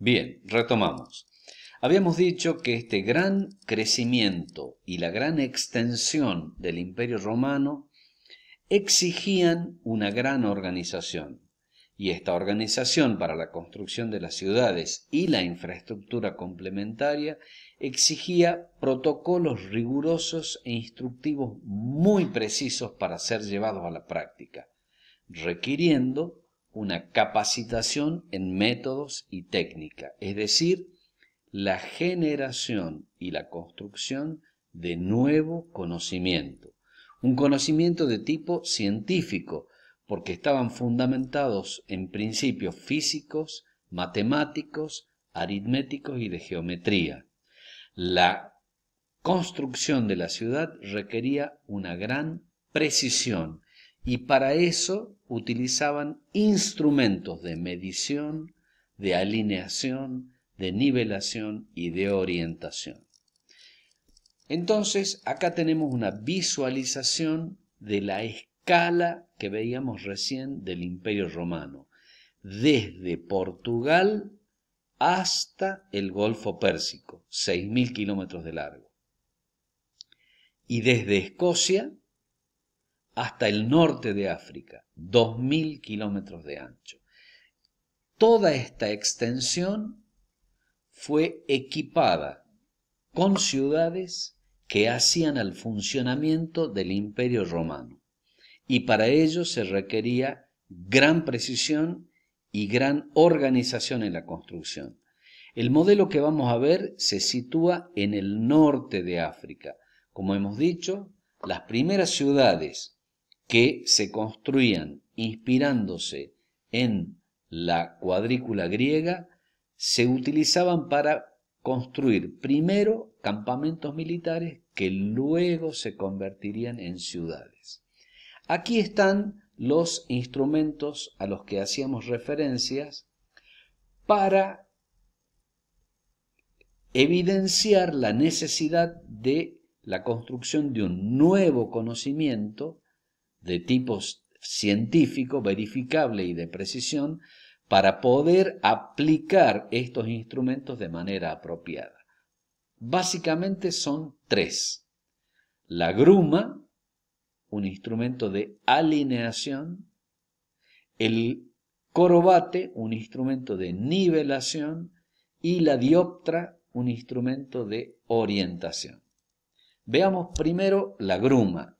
Bien, retomamos. Habíamos dicho que este gran crecimiento y la gran extensión del imperio romano exigían una gran organización, y esta organización para la construcción de las ciudades y la infraestructura complementaria exigía protocolos rigurosos e instructivos muy precisos para ser llevados a la práctica, requiriendo una capacitación en métodos y técnica, es decir, la generación y la construcción de nuevo conocimiento, un conocimiento de tipo científico, porque estaban fundamentados en principios físicos, matemáticos, aritméticos y de geometría. La construcción de la ciudad requería una gran precisión y para eso utilizaban instrumentos de medición, de alineación, de nivelación y de orientación. Entonces, acá tenemos una visualización de la escala que veíamos recién del Imperio Romano, desde Portugal hasta el Golfo Pérsico, 6.000 kilómetros de largo. Y desde Escocia hasta el norte de África, 2.000 kilómetros de ancho. Toda esta extensión fue equipada con ciudades que hacían al funcionamiento del imperio romano. Y para ello se requería gran precisión y gran organización en la construcción. El modelo que vamos a ver se sitúa en el norte de África. Como hemos dicho, las primeras ciudades que se construían inspirándose en la cuadrícula griega, se utilizaban para construir primero campamentos militares que luego se convertirían en ciudades. Aquí están los instrumentos a los que hacíamos referencias para evidenciar la necesidad de la construcción de un nuevo conocimiento de tipo científico, verificable y de precisión para poder aplicar estos instrumentos de manera apropiada. Básicamente son tres. La gruma, un instrumento de alineación, el corobate, un instrumento de nivelación, y la dioptra, un instrumento de orientación. Veamos primero la gruma.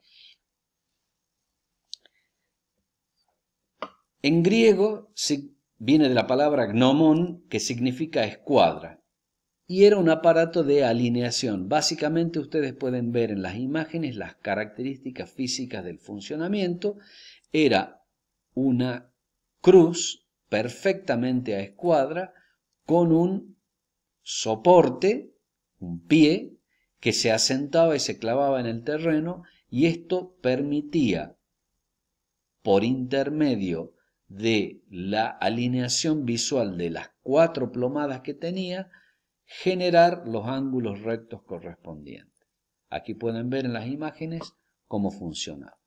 En griego viene de la palabra gnomon, que significa escuadra, y era un aparato de alineación. Básicamente ustedes pueden ver en las imágenes las características físicas del funcionamiento. Era una cruz perfectamente a escuadra con un soporte, un pie, que se asentaba y se clavaba en el terreno y esto permitía por intermedio de la alineación visual de las cuatro plomadas que tenía, generar los ángulos rectos correspondientes. Aquí pueden ver en las imágenes cómo funcionaba.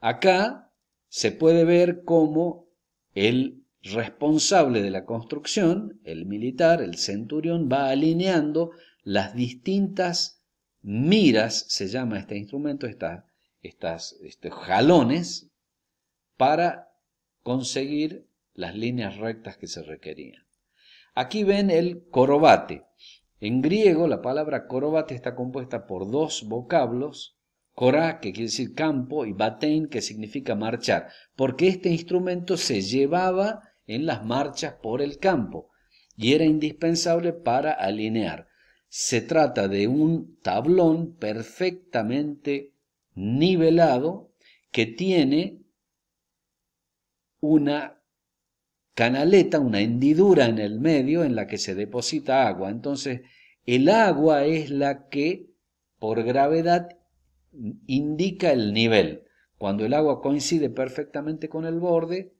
Acá se puede ver cómo el responsable de la construcción, el militar, el centurión, va alineando las distintas miras, se llama este instrumento, estas, estas, estos jalones para conseguir las líneas rectas que se requerían. Aquí ven el corobate. En griego la palabra corobate está compuesta por dos vocablos, korá, que quiere decir campo, y batein, que significa marchar, porque este instrumento se llevaba en las marchas por el campo y era indispensable para alinear. Se trata de un tablón perfectamente nivelado que tiene una canaleta, una hendidura en el medio en la que se deposita agua. Entonces, el agua es la que, por gravedad, indica el nivel. Cuando el agua coincide perfectamente con el borde,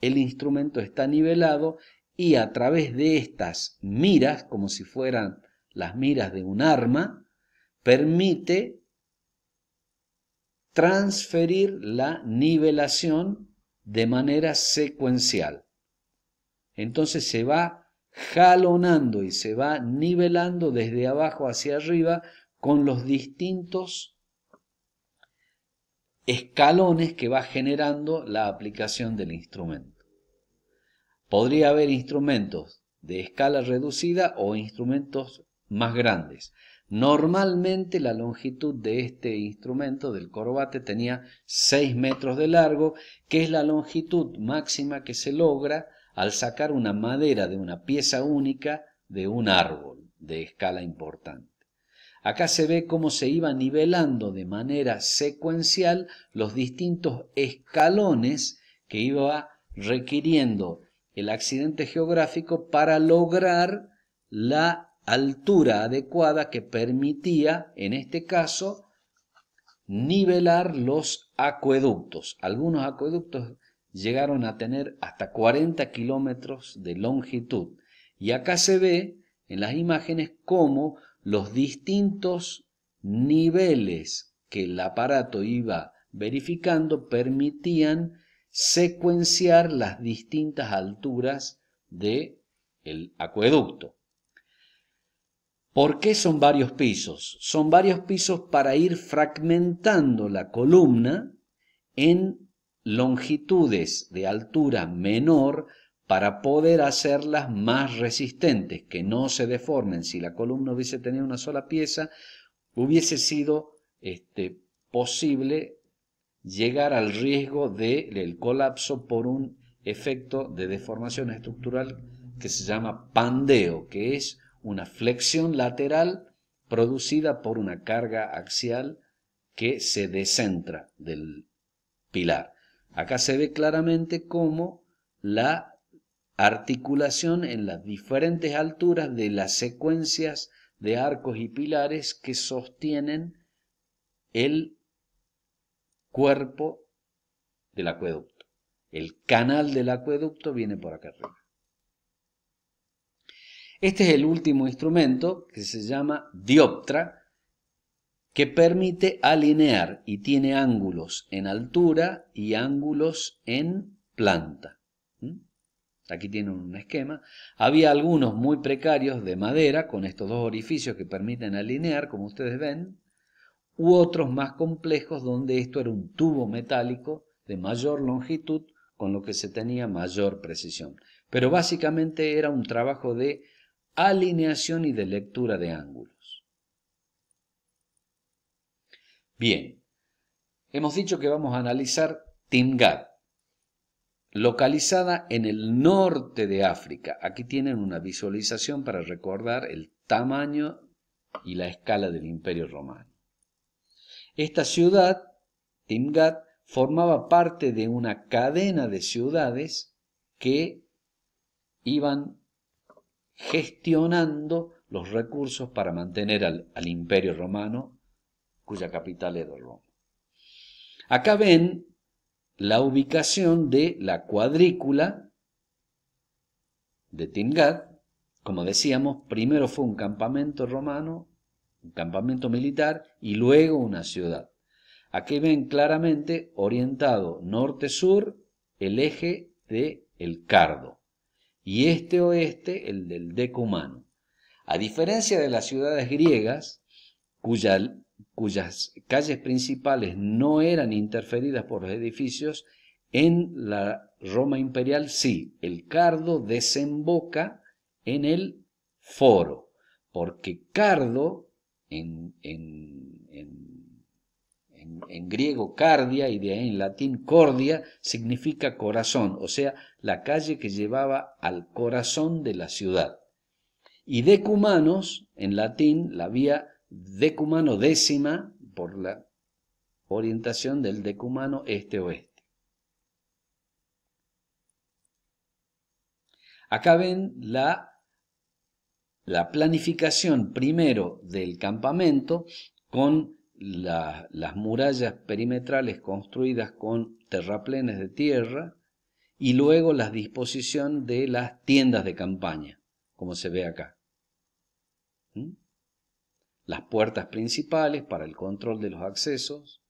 el instrumento está nivelado y a través de estas miras, como si fueran las miras de un arma, permite transferir la nivelación de manera secuencial. Entonces se va jalonando y se va nivelando desde abajo hacia arriba con los distintos escalones que va generando la aplicación del instrumento. Podría haber instrumentos de escala reducida o instrumentos más grandes. Normalmente la longitud de este instrumento, del corbate, tenía 6 metros de largo, que es la longitud máxima que se logra al sacar una madera de una pieza única de un árbol de escala importante. Acá se ve cómo se iba nivelando de manera secuencial los distintos escalones que iba requiriendo el accidente geográfico para lograr la altura adecuada que permitía, en este caso, nivelar los acueductos. Algunos acueductos llegaron a tener hasta 40 kilómetros de longitud. Y acá se ve en las imágenes cómo los distintos niveles que el aparato iba verificando permitían secuenciar las distintas alturas del el acueducto. ¿Por qué son varios pisos? Son varios pisos para ir fragmentando la columna en longitudes de altura menor para poder hacerlas más resistentes, que no se deformen. Si la columna hubiese tenido una sola pieza, hubiese sido este, posible llegar al riesgo del colapso por un efecto de deformación estructural que se llama pandeo, que es una flexión lateral producida por una carga axial que se descentra del pilar. Acá se ve claramente cómo la articulación en las diferentes alturas de las secuencias de arcos y pilares que sostienen el cuerpo del acueducto. El canal del acueducto viene por acá arriba. Este es el último instrumento que se llama dioptra, que permite alinear y tiene ángulos en altura y ángulos en planta. ¿Mm? Aquí tienen un esquema. Había algunos muy precarios de madera con estos dos orificios que permiten alinear, como ustedes ven, u otros más complejos donde esto era un tubo metálico de mayor longitud con lo que se tenía mayor precisión. Pero básicamente era un trabajo de alineación y de lectura de ángulos. Bien, hemos dicho que vamos a analizar Timgad, localizada en el norte de África. Aquí tienen una visualización para recordar el tamaño y la escala del imperio romano. Esta ciudad, Timgad, formaba parte de una cadena de ciudades que iban gestionando los recursos para mantener al, imperio romano, cuya capital era Roma. Acá ven la ubicación de la cuadrícula de Tingad. Como decíamos, primero fue un campamento romano, un campamento militar y luego una ciudad. Aquí ven claramente orientado norte-sur el eje de El Cardo y este-oeste el del decumano. A diferencia de las ciudades griegas, cuyas calles principales no eran interferidas por los edificios, en la Roma imperial sí, el cardo desemboca en el foro, porque cardo en en, griego cardia y de ahí en latín cordia significa corazón, o sea, la calle que llevaba al corazón de la ciudad. Y decumanos, en latín, la vía decumano décima, por la orientación del decumano este-oeste. Acá ven la, la planificación primero del campamento con las murallas perimetrales construidas con terraplenes de tierra y luego la disposición de las tiendas de campaña, como se ve acá. ¿Mm? Las puertas principales para el control de los accesos.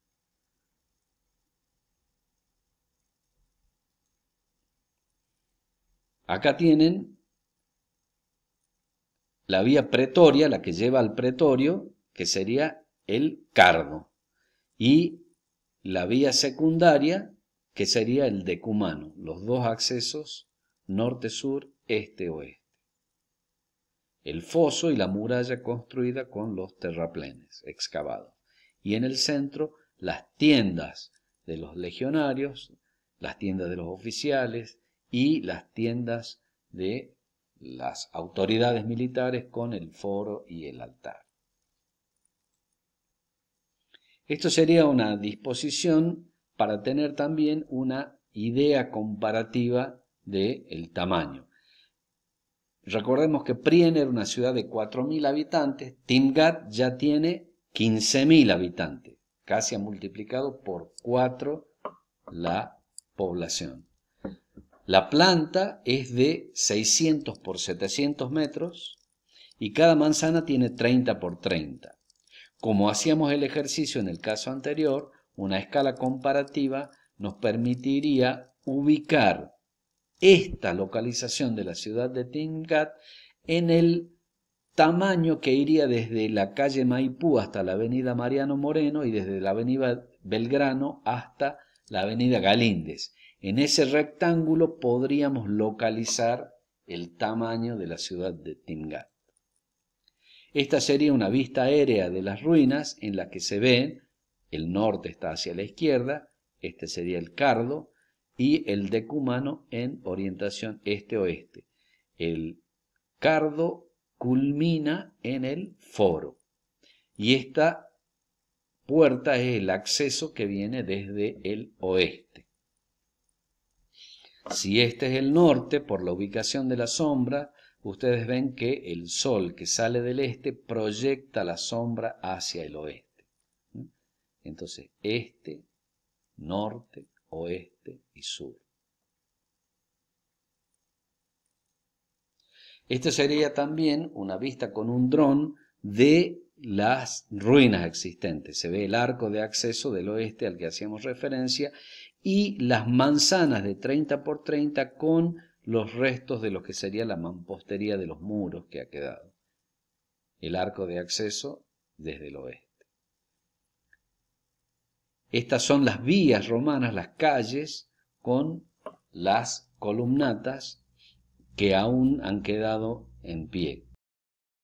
Acá tienen la vía pretoria, la que lleva al pretorio, que sería el cardo, y la vía secundaria, que sería el decumano, los dos accesos norte-sur, este-oeste. El foso y la muralla construida con los terraplenes excavados. Y en el centro, las tiendas de los legionarios, las tiendas de los oficiales y las tiendas de las autoridades militares con el foro y el altar. Esto sería una disposición para tener también una idea comparativa del tamaño. Recordemos que Prien era una ciudad de 4.000 habitantes, Timgat ya tiene 15.000 habitantes, casi ha multiplicado por 4 la población. La planta es de 600 por 700 metros y cada manzana tiene 30 por 30. Como hacíamos el ejercicio en el caso anterior, una escala comparativa nos permitiría ubicar esta localización de la ciudad de Tingat en el tamaño que iría desde la calle Maipú hasta la avenida Mariano Moreno y desde la avenida Belgrano hasta la avenida Galíndez. En ese rectángulo podríamos localizar el tamaño de la ciudad de Tingat. Esta sería una vista aérea de las ruinas en la que se ven, el norte está hacia la izquierda, este sería el Cardo, y el Decumano en orientación este-oeste. El Cardo culmina en el Foro. Y esta puerta es el acceso que viene desde el oeste. Si este es el norte, por la ubicación de la sombra, ustedes ven que el sol que sale del este proyecta la sombra hacia el oeste. Entonces, este, norte, oeste y sur. Esto sería también una vista con un dron de las ruinas existentes. Se ve el arco de acceso del oeste al que hacíamos referencia y las manzanas de 30 por 30 con los restos de lo que sería la mampostería de los muros que ha quedado, el arco de acceso desde el oeste. Estas son las vías romanas, las calles, con las columnatas que aún han quedado en pie.